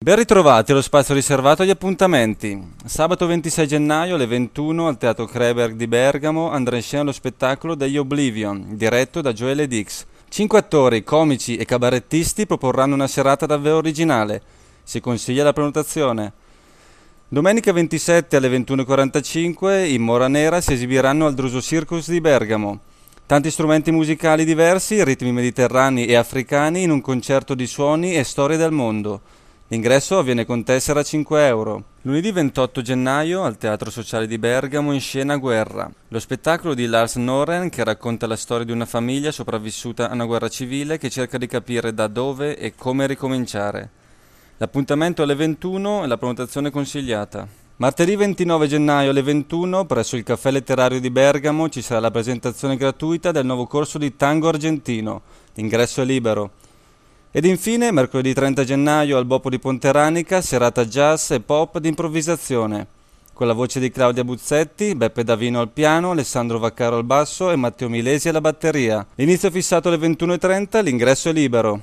Ben ritrovati allo spazio riservato agli appuntamenti. Sabato 26 gennaio alle 21 al Teatro Kreberg di Bergamo andrà in scena lo spettacolo degli Oblivion, diretto da Joelle Dix. Cinque attori, comici e cabarettisti proporranno una serata davvero originale. Si consiglia la prenotazione. Domenica 27 alle 21.45 in Mora Nera si esibiranno al Druso Circus di Bergamo. Tanti strumenti musicali diversi, ritmi mediterranei e africani in un concerto di suoni e storie del mondo. L'ingresso avviene con tessera a 5 euro. Lunedì 28 gennaio al Teatro Sociale di Bergamo in scena Guerra, lo spettacolo di Lars Noren che racconta la storia di una famiglia sopravvissuta a una guerra civile che cerca di capire da dove e come ricominciare. L'appuntamento è alle 21 e la prenotazione è consigliata. Martedì 29 gennaio alle 21 presso il Caffè Letterario di Bergamo ci sarà la presentazione gratuita del nuovo corso di Tango Argentino. L'ingresso è libero. Ed infine, mercoledì 30 gennaio al Bopo di Ponteranica, serata jazz e pop d'improvvisazione. Con la voce di Claudia Buzzetti, Beppe Davino al piano, Alessandro Vaccaro al basso e Matteo Milesi alla batteria. L'inizio è fissato alle 21.30, l'ingresso è libero.